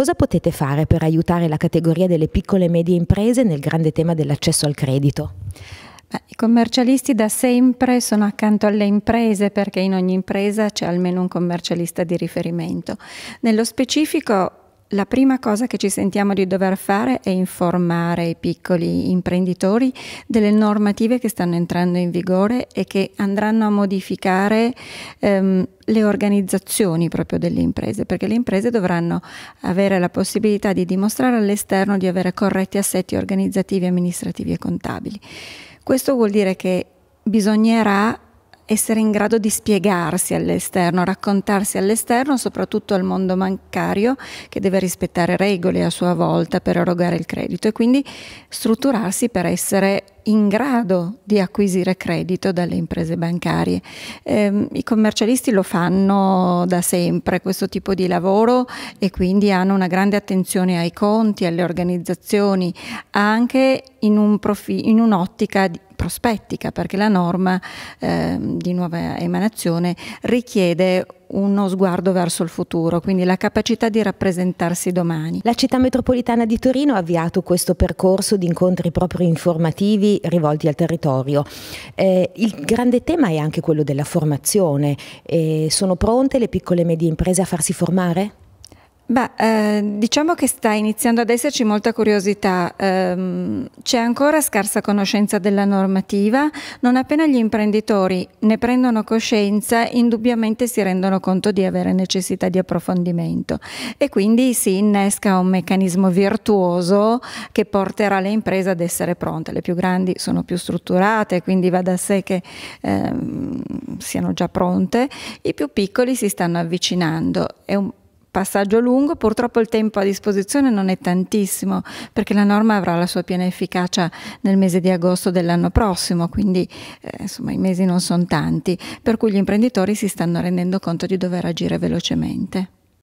Cosa potete fare per aiutare la categoria delle piccole e medie imprese nel grande tema dell'accesso al credito? I commercialisti da sempre sono accanto alle imprese perché in ogni impresa c'è almeno un commercialista di riferimento. Nello specifico la prima cosa che ci sentiamo di dover fare è informare i piccoli imprenditori delle normative che stanno entrando in vigore e che andranno a modificare ehm, le organizzazioni proprio delle imprese, perché le imprese dovranno avere la possibilità di dimostrare all'esterno di avere corretti assetti organizzativi, amministrativi e contabili. Questo vuol dire che bisognerà essere in grado di spiegarsi all'esterno, raccontarsi all'esterno, soprattutto al mondo bancario che deve rispettare regole a sua volta per erogare il credito e quindi strutturarsi per essere in grado di acquisire credito dalle imprese bancarie. Eh, I commercialisti lo fanno da sempre questo tipo di lavoro e quindi hanno una grande attenzione ai conti, alle organizzazioni, anche in, un'ottica un prospettica perché la norma eh, di nuova emanazione richiede uno sguardo verso il futuro, quindi la capacità di rappresentarsi domani. La città metropolitana di Torino ha avviato questo percorso di incontri proprio informativi rivolti al territorio. Eh, il grande tema è anche quello della formazione. Eh, sono pronte le piccole e medie imprese a farsi formare? Beh, eh, diciamo che sta iniziando ad esserci molta curiosità, eh, c'è ancora scarsa conoscenza della normativa, non appena gli imprenditori ne prendono coscienza, indubbiamente si rendono conto di avere necessità di approfondimento e quindi si innesca un meccanismo virtuoso che porterà le imprese ad essere pronte, le più grandi sono più strutturate, quindi va da sé che eh, siano già pronte, i più piccoli si stanno avvicinando, è un passaggio lungo, purtroppo il tempo a disposizione non è tantissimo perché la norma avrà la sua piena efficacia nel mese di agosto dell'anno prossimo, quindi eh, insomma i mesi non sono tanti, per cui gli imprenditori si stanno rendendo conto di dover agire velocemente.